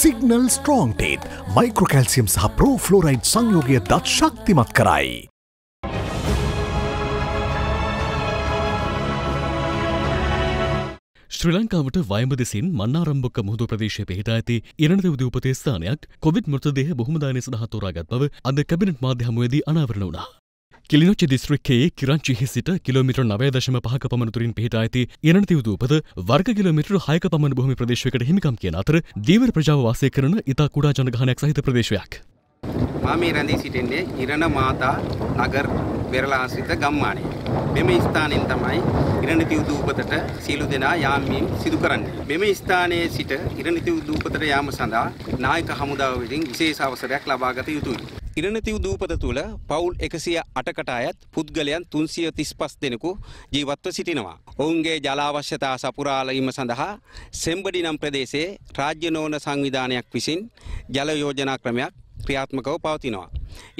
Signal ස්ට්‍රෝන්ටේත් මයිකෝකැල්සියම් සහ pro ෆලෝරයිඩ් සංයෝගය දත් ශක්තිමත් කරයි. ශ්‍රී ලංකාවට වයම දෙසින් මන්නාරම්භක මුහුදු ප්‍රදේශය පිහිට ඇති ඉරණද උදූපතේ ස්ථානයක් කොවිඩ් මෘතදේහ බොහොමදානය සඳහා තෝරාගත් බව අද කැබිනට් මාධ්‍ය හමුවේදී අනාවරණ වුණා. කිලිනොච්ච දිස්ත්‍රික්කයේ කිරංචිහි සිට කිලෝමිටර නවය දශම පහක පමණතුරින් පිහිට ඇති ඉරණතිවුදු උපද වර්ග කිලෝමිටර හයක පමණ භූමි ප්‍රදේශයකට හිමිකම් කියන අතර දීවර ප්‍රජාව වාසය කරන ඉතා කුඩා ජනගහනයක් සහිත ප්‍රදේශයක්. මම මේ රැඳී සිටින්නේ ඉරණ මාතා නගර වෙරළා ආශ්‍රිත ගම්මානයේ. මෙම ස්ථානයෙන් තමයි ඉරණිතිව් දූපතට සියලු දෙනා යාමීම් සිදු කරන්නේ. මෙම ස්ථානයේ සිට ඉරණිතිව් දූපතට යාම සඳහා නායක හමුදාව විසින් විශේෂ අවසරයක් ලබාගත යුතුයි. කිරණතිව් දූපත තුළ පවුල් එකසිය අටකට අයත් පුද්ගලයන් තුන්සිය තිස්පස් දෙනෙකු ජීවත්ව සිටිනවා. ඔවුන්ගේ ජලාවශ්‍යතා සපුරාලීම සඳහා සෙම්බඩි නම් ප්‍රදේශයේ රාජ්‍ය නෝන සංවිධානයක් විසින් ජලයෝජනා ක්‍රමයක් ක්‍රියාත්මකව පවතිනවා.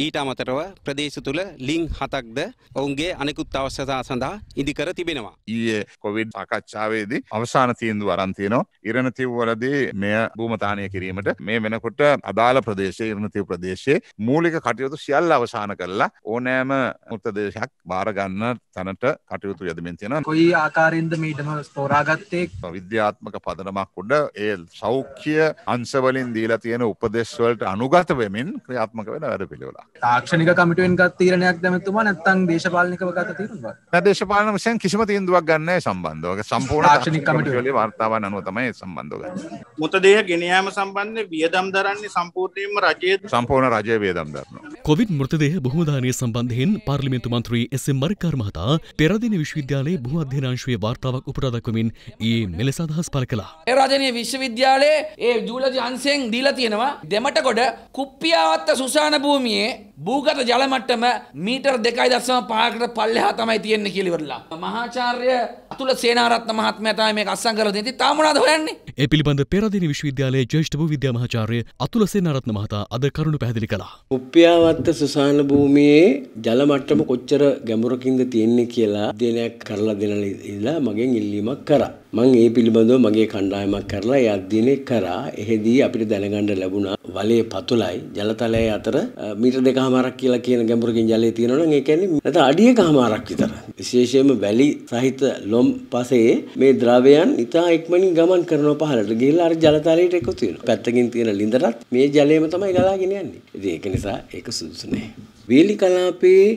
ඊට අමතරව ප්‍රදේශ තුළ ලිං හතක්ද ඔවුන්ගේ අනෙකුත් අවශ්‍යතා සඳහා ඉදිකර තිබෙනවා. ඊයේ කොවිඩ් සාකච්ඡාවේදී අවසාන තීන්දුව අරන් තියෙනවා. ඉරණතිව් වලදී මෙය භූමතාණය කිරීමට මේ වෙනකොට අදාළ ප්‍රදේශයේ ඉරණතිව් ප්‍රදේශයේ මූලික කටයුතු සියල්ල අවසාන කරලා ඕනෑම උත්තදේශයක් බාර ගන්න තැනට කටයුතු යදමින් තියෙනවා. කොයි ආකාරයෙන්ද මේ ඊටම තෝරාගත්තේ? විද්‍යාත්මක පදනමක් උඩ ඒ සෞඛ්‍ය අංශවලින් දීලා තියෙන උපදේශ වලට අනුගත වෙමින් කරමින් ක්‍රියාත්මක වෙන වැඩ පිළිවෙලා. තාක්ෂණික කමිටුවෙන් ගත් තීරණයක් දැමතුමා නැත්නම් දේශපාලනිකව ගත තීරණයක්. දේශපාලන විශයෙන් කිසිම තීන්දුවක් ගන්න නැහැ සම්බන්ධව. සම්පූර්ණ තාක්ෂණික කමිටුවේ වර්තාවන් අනුව තමයි සම්බන්ධව ගන්නේ. මොතදේහ ගෙන යාම සම්බන්ධයෙන් වියදම් දරන්නේ සම්පූර්ණයෙන්ම රජයේ සම්පූර්ණ රජය වියදම් දරනවා. කොවිඩ් මෘතදේ බොහෝධානය සම්බන්ධයෙන් පාර්ලිමෙන්තු මන්ත්‍රී එසම් මරිකාර් මහතා පෙරදින විශ්වවිද්‍යාලයේ භූ අධ්‍යනාංශයේ වාර්තාවක් උපුරාදක්වමින් ඒ මෙලෙස අදහස් පළ කළා. එරාජනය විශ්වවිද්‍යාලයේ ඒ ජූලජි අන්සයෙන් දීලා තියෙනවා දෙමටකොඩ කුප්පියාවත්ත සුසාන භූමියේ භූගත ජලමට්ටම මීටර් දෙකයි දස්සම පහකට පල්ලෙහා තමයි තියෙන්නේ කියලා ඉවරලා. මහාචාර්ය අතුල සේනාරත්න මහත්මයා තමයි මේක අත්සන් කරලා දෙන්නේ. තාම මොනවද හොයන්නේ? ඒ පිළිබඳ පෙරදින විශ්වවිද්‍යාලයේ ජ්‍යෙෂ්ඨ භූ විද්‍යා මහාචාර්ය අතුල සේනාරත්න මහතා අද කරුණු පැහැදිලි කළා. උප්පියාවත්ත සුසාන භූමියේ ජලමට්ටම කොච්චර ගැඹුරකින්ද තියෙන්නේ කියලා අධ්‍යයනයක් කරලා දෙන ඉඳලා මගෙන් ඉල්ලීමක් කරා. මං ඒ පිළිබඳව මගේ කණ්ඩායමක් කරලා ඒ අධ්‍යයනය කරා. එෙහිදී අපිට දැනගන්න ලැබුණා වලේ පතුලයි ජලතලය අතර මීටර් දෙකම හමාරක් කියලා කියන ගැඹුරකින් ජලය තියෙනවනම් ඒ කියන්නේ නැත්නම් අඩියක හමාරක් විතර. විශේෂයෙන්ම වැලි සහිත ලොම් පසේ මේ ද්‍රවයන් ඉතා ඉක්මනින් ගමන් කරනවා පහළට ගිහිල්ලා අර ජලතලයට එකතු වෙනවා. පැත්තකින් තියෙන ලිඳටත් මේ ජලයම තමයි ගලාගෙන යන්නේ. ඉතින් ඒක නිසා ඒක සුදුසු නෑ. වේලි කලාපයේ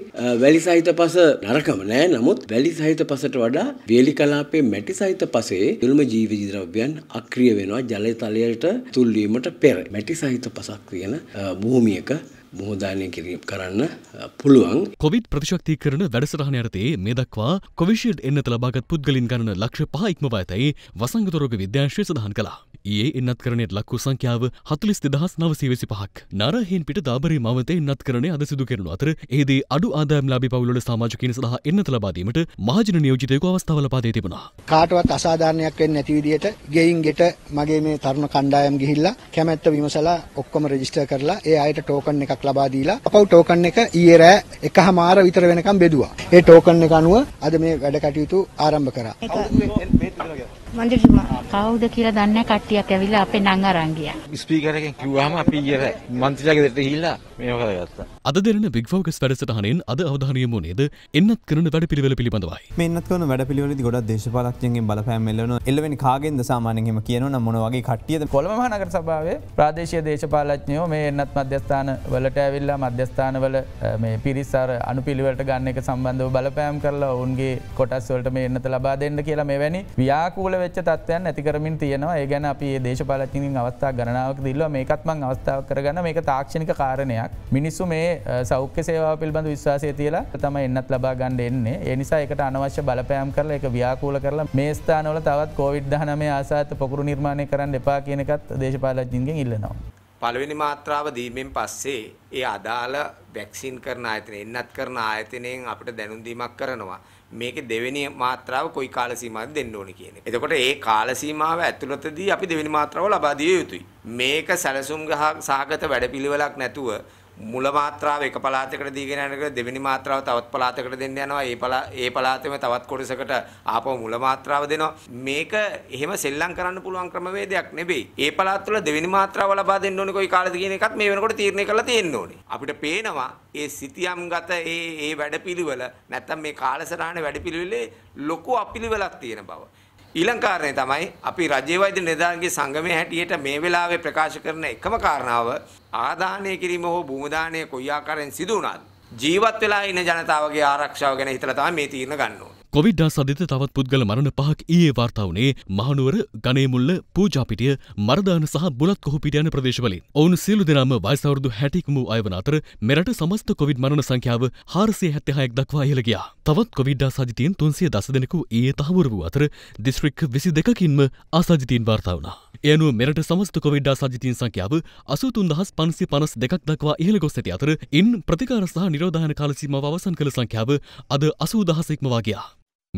වැලි සහිත පස නරකම නෑ නමුත් වැලි සහිත පසට වඩා වේලි කලාපයේ මැටි සහිත පසේ දුල්ම ජීව ද්‍රව්‍යයන් අක්‍රිය වෙනවා ජලය තලයට තුල්වීමට පෙර මැටි සහිත පසක් තියෙන භූමියක මුහදානය කිරීම කරන්න පුළුවන්. කොවිD ප්‍රතිශක්ති කරන වැඩසටහන යටතේ මේ දක්වා කොවිෂඩ් එන්නත ලබාගත් පුද්ගලින් ගණන ලක්ෂ පහ ඉක්මව ඇතැයි වසංගතරෝග විද්‍යාශය සඳහන් කළා. ඒ එන්නත් කරනයට ලක්කු සංඛ්‍යාව හතුලිස් දෙදහස් නවසීවෙසි පහක් නරහෙන් පිට දාබරි මවතේ එන්නත් කරන අද සිදු කරනු අතර ඒදේ අඩු ආදායම් ලාබි පවුලට සමාජකින සඳහා එන්නත ලබාදීමට මහජන නියෝජිතයකු අවස්ථාව ලබාදී තිබුණා. කාටවත් අසාධාරණයක් වෙන්නේ නැති විදිහට ගෙයින් ගෙට මගේ මේ තරුණ කණ්ඩායම් ගිහිල්ලා කැමැත්ත විමසලා ඔක්කොම රෙජිස්ටර් කරලා ඒ අයට ටෝකන් එකක් ටෝකන්යක් ලබා දීලා අපව ටෝකන් එක ඊයේ රෑ එකහමාර විතර වෙනකම් බෙදුවා. ඒ ටෝකන් එක අනුව අද මේ වැඩ කටයුතු ආරම්භ කරා. මන්දිරම කවුද කියලා දන්නේ කට්ටියක් ඇවිල්ලා අපේ නම් අරන් ගියා. ස්පීකර් එකෙන් කිව්වහම අපි ඊයේ මන්ත්‍රීලගේ දෙට ගිහිල්ලා මේක කරගත්තා. අද දෙරන බික්‍ෆෝගස් වැඩසටහනෙන් අද අවධානයමු නේද එන්නත් කරන වැඩ පිළිවෙල පිළිබඳවයි මෙන්නත් කන වැඩ පිළිවෙලි ගොඩ දේශපාලක්ඥයෙන් බලපෑමල්ලන එල්ලවනි කාගෙන්ද සාමානයම කියන මොනවගේ කට්ටියද කොළමහනකර සභාවේ ප්‍රාදේශය දේශපාලඥයෝ මේ එන්නත් මධ්‍යස්ථාන වලට ඇවිල්ලා මධ්‍යස්ථානවල මේ පිරිස්සාර අනු පිළිවට ගන්න එක සම්බන්ධව බලපෑම් කරලා ඔවුන්ගේ කොටස් වලට මේ එන්නත ලබා දෙන්න කියලා මෙවැනි ව්‍යාකූල වෙච්ච තත්වයන් ඇතිකරමින් තියෙනවා ඒ ගැන අපි දේශපාලඥින් අවස්ථා ගණනාවක් දිල්ල මේකත්මං අවස්ථාව කරගන්න මේක තාක්ෂණික කාරණයක් මිනිස්සු මේ සෞඛ්‍ය සේවා පිල්බඳ විශවාසය තියලා තම එන්නත් ලබා ගණ්ඩ එන්නේ එනිසා එකට අනවශ්‍ය බලපෑම් කරල එක ව්‍යාකූල කරලා මේ ස්ථානවල තවත් කෝවිඩ් දහනමේ ආසාත පොකරු නිර්මාණය කරන්න එපා කියනකත් දේශපාලජින්ගෙන් ඉල්ලනවා. පළවෙනි මාත්‍රාව දීමෙන් පස්සේ ඒ අදාළ වැක්සින් කරන ආයතන එන්නත් කරන ආයතනයෙන් අපිට දැනුම් දීමක් කරනවා. මේකේ දෙවෙනි මාත්‍රාව කොයි කාල සීමාවද දෙන්න ඕනි කියන එක. එතකොට ඒ කාල සීමාව ඇතුළතදී අපි දෙවෙනි මාත්‍රාව ලබා දිය යුතුයි. මේක සැලසුම් සහගත වැඩපිළිවෙලක් නැතුව මුල මාත්‍රාව එක පළාතකට දීගෙන යනකොට දෙවෙනි මාත්‍රාව තවත් පළාතකට දෙන්න යනවා. ඒ ඒ පළාතෙම තවත් කොටසකට ආපහු මුල මාත්‍රාව දෙනවා. මේක එහෙම සෙල්ලම් කරන්න පුළුවන් ක්‍රමවේදයක් නෙවෙයි. ඒ පළාත්වල දෙවෙනි මාත්‍රාව ලබා දෙන්න ඕනේ කොයි කාලෙද කියන එකත් මේ වෙනකොට තීරණය කරලා තියෙන්න ඕනේ. අපිට පේනවා ඒ සිතියම්ගත ඒ ඒ වැඩපිළිවෙල නැත්තම් මේ කාලසටහන වැඩපිළිවෙලේ ලොකු අපිළිවෙලක් තියෙන බව. ඊළඟ කාරණේ තමයි අපි රජයේ වෛද්‍ය නිලධාරිගේ සංගමයේ හැටියට මේ වෙලාවේ ප්‍රකාශ කරන එකම කාරණාව ආදාහනය කිරීම හෝ භූමි දාණය කොයි ආකාරයෙන් සිදු වුණත් ජීවත් වෙලා ඉන්න ජනතාවගේ ආරක්ෂාව ගැන හිතලා තමයි මේ තීරණ ගන්න ඕනේ. කොවිඩ්ඩා සධිත තවත් පුද්ගල මරණ පහක් ඊයේ වාර්තාාවනේ මහනුවර ගනේමුල්ල පූජාපිටිය මරදාන සහ බුලත් කොහපිට යන ප්‍රදේශවලින් ඔවුන් සියලු දෙනාම වයිසවරුදු හැටික්ම වූ අයවන අතර මෙරට සමස්ත කොවිඩ් මරණ සංඛ්‍යාව හාරසය හැත්තහයක් දක්වා ඉහළගියා තවත් කොවිඩ්ඩා සජිතයෙන් තුන්සිය දස දෙනෙකු ඒ තහවර වූ අතර දිස්ත්‍රික් විසි දෙකින්ම අසජිතීන් වාර්තාාවනා. එයනු මෙරට සමස්ත කොවිඩ්ඩා සජිතීන් සංඛ්‍යාව අසුතුන් දහස් පන්සි පනස් දෙකක් දක්වා ඉහළ ගොස් ඇති අතර ඉන් ප්‍රතිකාර සහ නිරෝධාන කාලසීම අවසන් කළ සංඛ්‍යාව අද අසූ දහසෙක්ම වගේයා.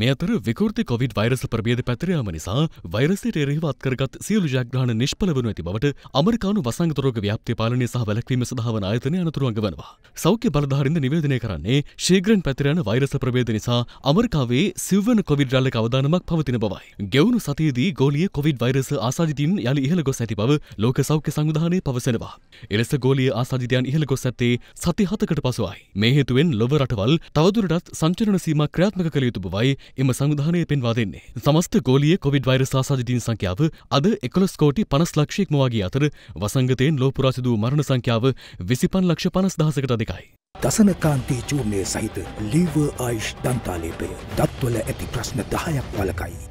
මේ අතර විකෘති කොවිඩ් වෛරස ප්‍රබේද පැතරයාම නිසා වෛරසයට එරෙහිව අත්කරගත් සියලු ජයග්‍රහණ නිෂ්ඵල වනු ඇති බවට අමරිකානු වසංගත රෝග ව්‍යාප්තිය පාලනය සහ වැළැක්වීම සඳහා වන ආයතනය අනතුරු අඟවනවා. සෞඛ්‍ය බලධාරීන්ද නිවේදනය කරන්නේ ශීඝ්‍රයෙන් පැතිර යන වෛරස ප්‍රබේද නිසා අමරිකාවේ සිව්වන කොවිඩ් රැල්ලක අවදානමක් පවතින බවයි. ගෙවුණු සතියේදී ගෝලීය කොවිඩ් වෛරස ආසාදිතයින් යළි ඉහළ ගොස් ඇති බව ලෝක සෞඛ්‍ය සංවිධානය පවසනවා. එලෙස ගෝලීය ආසාදිතයන් ඉහළ ගොස් ඇත්තේ සති හතකට පසුයි. මේ හේතුවෙන් ලොව රටවල් තවදුරටත් සංචරණ සීමා ක්‍රියාත්මක කළ යුතු බවයි එම සංවිධානය පෙන්වා දෙන්නේ. සමස්ත ගෝලිය කොවිඩ් වෛරස් ආසාදිතින් සංඛ්‍යාව අද එකොළොස් කෝටි පනස් ලක්ෂයක්ම වගේ අතර වසංගතයෙන් ලෝපුරා සිදූ මරණ සංඛ්‍යාව විසිපන් ලක්ෂ පනස් දහසකට අධිකයි. දසනකාන්තී චූර්ණය සහිත ලීව ආයුෂ් දන්තාලේපය දත්වල ඇති ප්‍රශ්න දහයක් වලකයි.